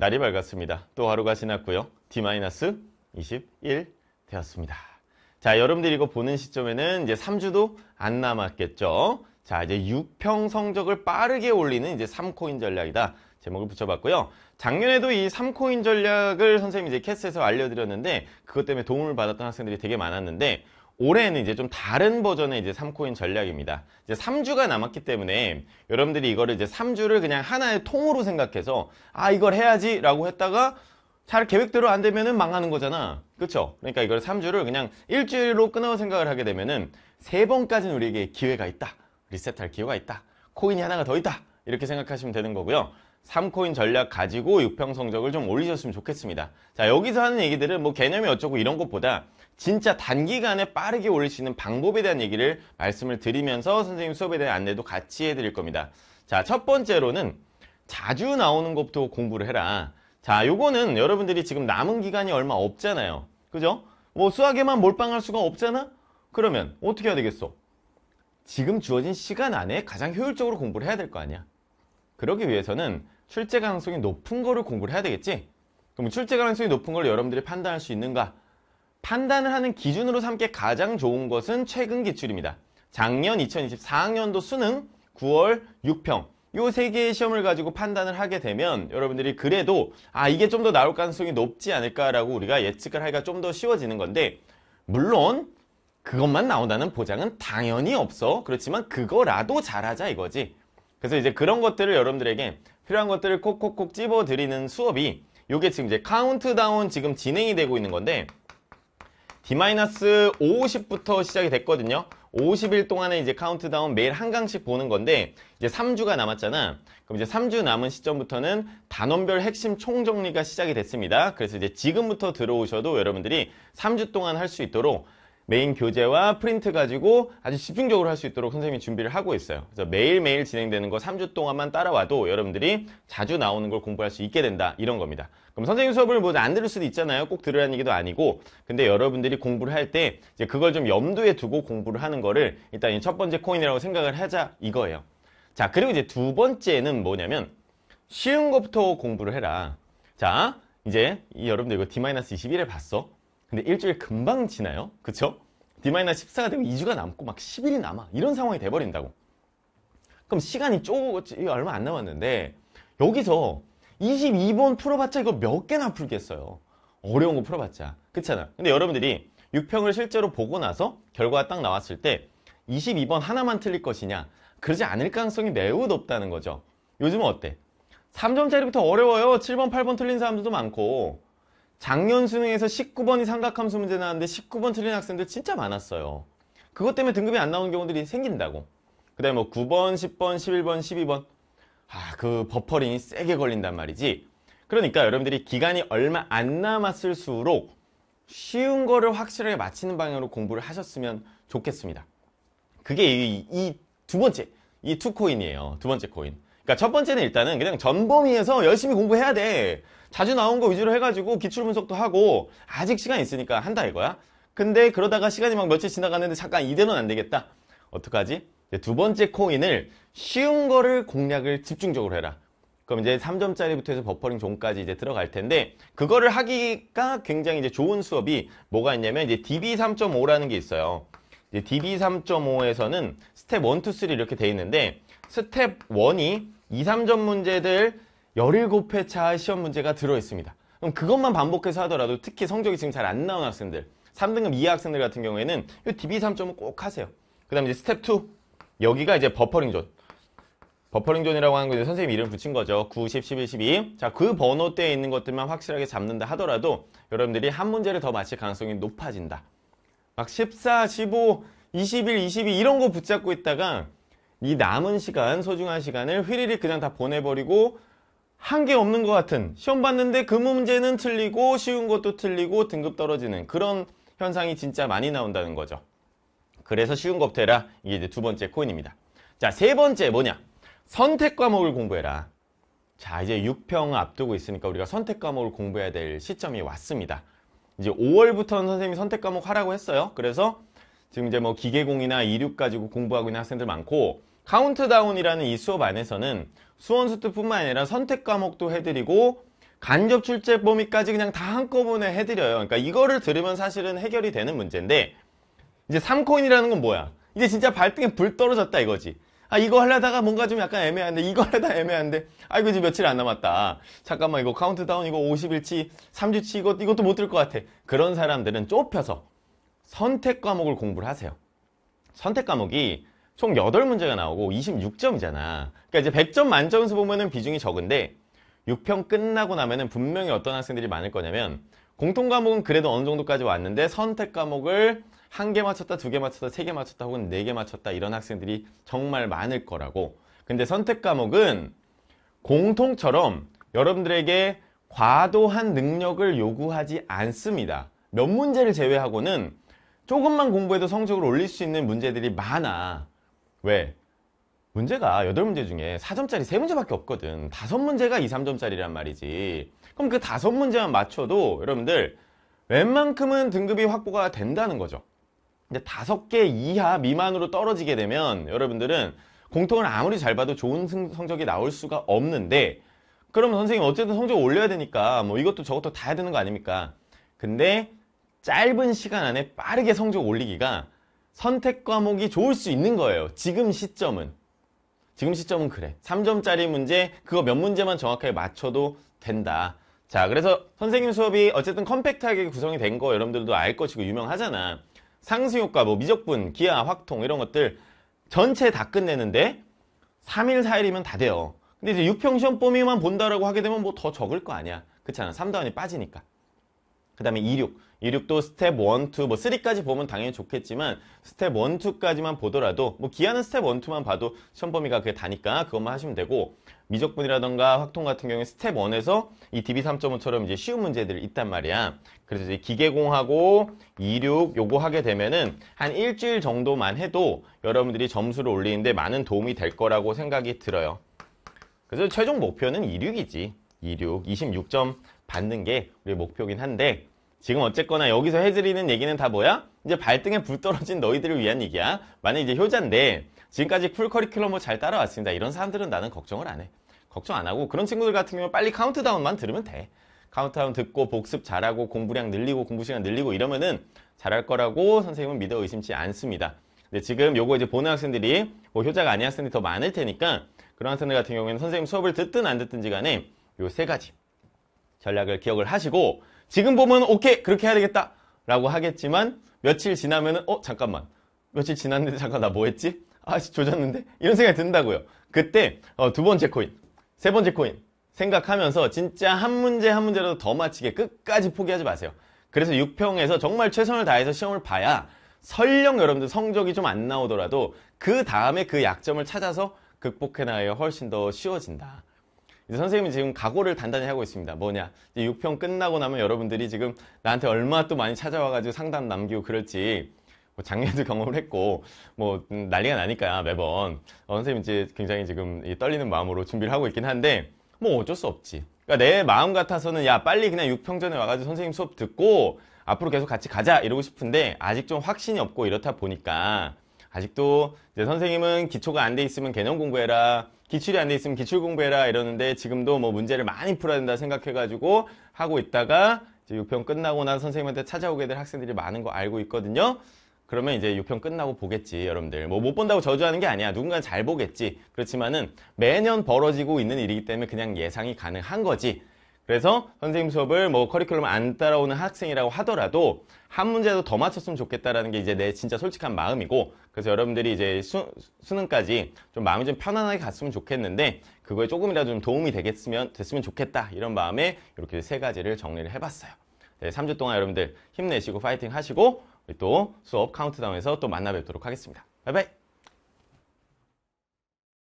날이 밝았습니다. 또 하루가 지났고요. D-21 되었습니다. 자, 여러분들이 이거 보는 시점에는 이제 3주도 안 남았겠죠. 자, 이제 6평 성적을 빠르게 올리는 이제 3코인 전략이다. 제목을 붙여봤고요. 작년에도 이 3코인 전략을 선생님이 이제 캐스에서 알려드렸는데 그것 때문에 도움을 받았던 학생들이 되게 많았는데 올해는 이제 좀 다른 버전의 이제 3코인 전략입니다. 이제 3주가 남았기 때문에 여러분들이 이거를 이제 3주를 그냥 하나의 통으로 생각해서 아 이걸 해야지 라고 했다가 잘 계획대로 안 되면은 망하는 거잖아. 그쵸 그러니까 이걸 3주를 그냥 일주일로 끊어 생각을 하게 되면은 세번까지는 우리에게 기회가 있다. 리셋할 기회가 있다. 코인이 하나가 더 있다. 이렇게 생각하시면 되는 거고요. 3코인 전략 가지고 6평 성적을 좀 올리셨으면 좋겠습니다. 자, 여기서 하는 얘기들은 뭐 개념이 어쩌고 이런 것보다 진짜 단기간에 빠르게 올릴 수 있는 방법에 대한 얘기를 말씀을 드리면서 선생님 수업에 대한 안내도 같이 해드릴 겁니다. 자, 첫 번째로는 자주 나오는 것부터 공부를 해라. 자, 요거는 여러분들이 지금 남은 기간이 얼마 없잖아요. 그죠? 뭐 수학에만 몰빵할 수가 없잖아? 그러면 어떻게 해야 되겠어? 지금 주어진 시간 안에 가장 효율적으로 공부를 해야 될 거 아니야. 그러기 위해서는 출제 가능성이 높은 거를 공부를 해야 되겠지? 그럼 출제 가능성이 높은 걸 여러분들이 판단할 수 있는가? 판단을 하는 기준으로 삼게 가장 좋은 것은 최근 기출입니다. 작년 2024학년도 수능 9월 6평 요 세 개의 시험을 가지고 판단을 하게 되면 여러분들이 그래도 아 이게 좀 더 나올 가능성이 높지 않을까라고 우리가 예측을 하기가 좀 더 쉬워지는 건데 물론 그것만 나온다는 보장은 당연히 없어 그렇지만 그거라도 잘하자 이거지 그래서 이제 그런 것들을 여러분들에게 필요한 것들을 콕콕콕 찝어 드리는 수업이 요게 지금 이제 카운트다운 지금 진행이 되고 있는 건데 D-50부터 시작이 됐거든요. 50일 동안에 이제 카운트다운 매일 한 강씩 보는 건데 이제 3주가 남았잖아. 그럼 이제 3주 남은 시점부터는 단원별 핵심 총정리가 시작이 됐습니다. 그래서 이제 지금부터 들어오셔도 여러분들이 3주 동안 할 수 있도록 메인 교재와 프린트 가지고 아주 집중적으로 할 수 있도록 선생님이 준비를 하고 있어요. 그래서 매일매일 진행되는 거 3주 동안만 따라와도 여러분들이 자주 나오는 걸 공부할 수 있게 된다. 이런 겁니다. 그럼 선생님 수업을 뭐 안 들을 수도 있잖아요. 꼭 들으라는 얘기도 아니고. 근데 여러분들이 공부를 할 때 이제 그걸 좀 염두에 두고 공부를 하는 거를 일단 첫 번째 코인이라고 생각을 하자 이거예요. 자, 그리고 이제 두 번째는 뭐냐면 쉬운 것부터 공부를 해라. 자, 이제 이 여러분들 이거 D-21에 봤어? 근데 일주일 금방 지나요 그쵸? D-14가 되면 2주가 남고 막 10일이 남아 이런 상황이 돼버린다고 그럼 시간이 쪼 얼마 안 남았는데 여기서 22번 풀어봤자 이거 몇 개나 풀겠어요 어려운 거 풀어봤자 그렇잖아 근데 여러분들이 6평을 실제로 보고 나서 결과가 딱 나왔을 때 22번 하나만 틀릴 것이냐 그러지 않을 가능성이 매우 높다는 거죠 요즘은 어때? 3점짜리부터 어려워요 7번 8번 틀린 사람들도 많고 작년 수능에서 19번이 삼각함수 문제 나왔는데 19번 틀린 학생들 진짜 많았어요. 그것 때문에 등급이 안 나오는 경우들이 생긴다고. 뭐 아, 그 다음에 뭐 9번, 10번, 11번, 12번 아그 버퍼링이 세게 걸린단 말이지. 그러니까 여러분들이 기간이 얼마 안 남았을수록 쉬운 거를 확실하게 맞히는 방향으로 공부를 하셨으면 좋겠습니다. 그게 이두 이 번째, 이 투 코인이에요. 두 번째 코인. 그러니까 첫 번째는 일단은 그냥 전범위에서 열심히 공부해야 돼. 자주 나온 거 위주로 해가지고 기출 분석도 하고 아직 시간 있으니까 한다 이거야. 근데 그러다가 시간이 막 며칠 지나갔는데 잠깐 이대로는 안 되겠다. 어떡하지? 두 번째 코인을 쉬운 거를 공략을 집중적으로 해라. 그럼 이제 3점짜리부터 해서 버퍼링 존까지 이제 들어갈 텐데 그거를 하기가 굉장히 이제 좋은 수업이 뭐가 있냐면 이제 DB 3.5라는 게 있어요. 이제 DB 3.5에서는 스텝 1, 2, 3 이렇게 돼 있는데 스텝 1이 2, 3점 문제들 17회 차 시험 문제가 들어있습니다. 그럼 그것만 반복해서 하더라도 특히 성적이 지금 잘 안 나온 학생들 3등급 이하 학생들 같은 경우에는 이 DB 3점은 꼭 하세요. 그 다음에 이제 스텝 2 여기가 이제 버퍼링 존 버퍼링 존이라고 하는 거이 선생님 이름 붙인 거죠. 9, 0 11, 12. 자, 그 번호대에 있는 것들만 확실하게 잡는다 하더라도 여러분들이 한 문제를 더 맞힐 가능성이 높아진다. 막 14, 15, 21, 22 이런 거 붙잡고 있다가 이 남은 시간, 소중한 시간을 휘리릭 그냥 다 보내버리고 한게 없는 것 같은 시험 봤는데 그 문제는 틀리고 쉬운 것도 틀리고 등급 떨어지는 그런 현상이 진짜 많이 나온다는 거죠. 그래서 쉬운 것부터 해라. 이게 이제 두 번째 코인입니다. 자, 세 번째 뭐냐? 선택 과목을 공부해라. 자, 이제 6평 앞두고 있으니까 우리가 선택 과목을 공부해야 될 시점이 왔습니다. 이제 5월부터는 선생님이 선택 과목 하라고 했어요. 그래서 지금 이제 뭐 기계공이나 이륙 가지고 공부하고 있는 학생들 많고 카운트다운이라는 이 수업 안에서는 수원수트뿐만 아니라 선택 과목도 해드리고 간접 출제 범위까지 그냥 다 한꺼번에 해드려요. 그러니까 이거를 들으면 사실은 해결이 되는 문제인데 이제 3코인이라는 건 뭐야? 이제 진짜 발등에 불 떨어졌다 이거지. 아 이거 하려다가 뭔가 좀 약간 애매한데 이거 하려다 애매한데 아이고 이제 며칠 안 남았다. 잠깐만 이거 카운트다운 이거 50일치 3주치 이거, 이것도 못 들 것 같아. 그런 사람들은 좁혀서 선택 과목을 공부를 하세요. 선택 과목이 총 8문제가 나오고 26점이잖아. 그러니까 이제 100점 만점에서 보면은 비중이 적은데 6평 끝나고 나면은 분명히 어떤 학생들이 많을 거냐면 공통 과목은 그래도 어느 정도까지 왔는데 선택 과목을 한 개 맞췄다, 두 개 맞췄다, 세 개 맞췄다 혹은 네 개 맞췄다 이런 학생들이 정말 많을 거라고. 근데 선택 과목은 공통처럼 여러분들에게 과도한 능력을 요구하지 않습니다. 몇 문제를 제외하고는 조금만 공부해도 성적을 올릴 수 있는 문제들이 많아. 왜? 문제가 8문제 중에 4점짜리 3문제밖에 없거든 5문제가 2, 3점짜리란 말이지 그럼 그 5문제만 맞춰도 여러분들 웬만큼은 등급이 확보가 된다는 거죠 근데 5개 이하 미만으로 떨어지게 되면 여러분들은 공통을 아무리 잘 봐도 좋은 성적이 나올 수가 없는데 그러면 선생님 어쨌든 성적 올려야 되니까 뭐 이것도 저것도 다 해야 되는 거 아닙니까 근데 짧은 시간 안에 빠르게 성적 올리기가 선택 과목이 좋을 수 있는 거예요. 지금 시점은. 지금 시점은 그래. 3점짜리 문제 그거 몇 문제만 정확하게 맞춰도 된다. 자 그래서 선생님 수업이 어쨌든 컴팩트하게 구성이 된 거 여러분들도 알 것이고 유명하잖아. 상승효과, 뭐 미적분, 기하, 확통 이런 것들 전체 다 끝내는데 3일, 4일이면 다 돼요. 근데 이제 6평 시험 범이만 본다라고 하게 되면 뭐 더 적을 거 아니야. 그렇잖아. 3단원이 빠지니까. 그 다음에 26. 26도 스텝 1, 2, 뭐 3까지 보면 당연히 좋겠지만 스텝 1, 2까지만 보더라도 뭐기아는 스텝 1, 2만 봐도 시험 범위가 그게 다니까 그것만 하시면 되고 미적분이라던가 확통 같은 경우에 스텝 1에서 이 DB 3.5처럼 이제 쉬운 문제들 있단 말이야. 그래서 이제 기계공하고 26 요거 하게 되면은 한 일주일 정도만 해도 여러분들이 점수를 올리는데 많은 도움이 될 거라고 생각이 들어요. 그래서 최종 목표는 26이지. 26, 26점 받는 게 우리 목표긴 한데 지금 어쨌거나 여기서 해드리는 얘기는 다 뭐야? 이제 발등에 불 떨어진 너희들을 위한 얘기야. 만약 이제 효자인데 지금까지 풀 커리큘럼을 뭐 잘 따라왔습니다. 이런 사람들은 나는 걱정을 안 해. 걱정 안 하고 그런 친구들 같은 경우 는 빨리 카운트다운만 들으면 돼. 카운트다운 듣고 복습 잘하고 공부량 늘리고 공부 시간 늘리고 이러면은 잘할 거라고 선생님은 믿어 의심치 않습니다. 근데 지금 요거 이제 보는 학생들이 뭐 효자가 아닌 학생들이 더 많을 테니까 그런 학생들 같은 경우에는 선생님 수업을 듣든 안 듣든지 간에 요 세 가지 전략을 기억을 하시고 지금 보면 오케이 그렇게 해야 되겠다 라고 하겠지만 며칠 지나면은 어 잠깐만 며칠 지났는데 잠깐 나 뭐 했지? 아씨 조졌는데? 이런 생각이 든다고요. 그때 어, 두 번째 코인, 세 번째 코인 생각하면서 진짜 한 문제 한 문제라도 더 맞히게 끝까지 포기하지 마세요. 그래서 6평에서 정말 최선을 다해서 시험을 봐야 설령 여러분들 성적이 좀 안 나오더라도 그 다음에 그 약점을 찾아서 극복해나가기가 훨씬 더 쉬워진다. 선생님은 지금 각오를 단단히 하고 있습니다. 뭐냐? 이제 6평 끝나고 나면 여러분들이 지금 나한테 얼마 또 많이 찾아와가지고 상담 남기고 그럴지 뭐 작년에도 경험을 했고 뭐 음, 난리가 나니까 매번 어, 선생님 이제 굉장히 지금 떨리는 마음으로 준비를 하고 있긴 한데 뭐 어쩔 수 없지. 그러니까 내 마음 같아서는 야 빨리 그냥 6평 전에 와가지고 선생님 수업 듣고 앞으로 계속 같이 가자 이러고 싶은데 아직 좀 확신이 없고 이렇다 보니까 아직도 이제 선생님은 기초가 안 돼 있으면 개념 공부해라 기출이 안 돼 있으면 기출 공부해라 이러는데 지금도 뭐 문제를 많이 풀어야 된다 생각해가지고 하고 있다가 이제 6평 끝나고 난 선생님한테 찾아오게 될 학생들이 많은 거 알고 있거든요. 그러면 이제 6평 끝나고 보겠지 여러분들 뭐 못 본다고 저주하는 게 아니야 누군가잘 보겠지 그렇지만은 매년 벌어지고 있는 일이기 때문에 그냥 예상이 가능한 거지 그래서 선생님 수업을 뭐 커리큘럼 안 따라오는 학생이라고 하더라도 한 문제도 더 맞췄으면 좋겠다라는 게 이제 내 진짜 솔직한 마음이고 그래서 여러분들이 이제 수, 수능까지 좀 마음이 좀 편안하게 갔으면 좋겠는데 그거에 조금이라도 좀 도움이 되겠으면 됐으면 좋겠다 이런 마음에 이렇게 세 가지를 정리를 해봤어요. 네, 3주 동안 여러분들 힘내시고 파이팅 하시고 또 수업 카운트다운에서 또 만나 뵙도록 하겠습니다. 바이바이!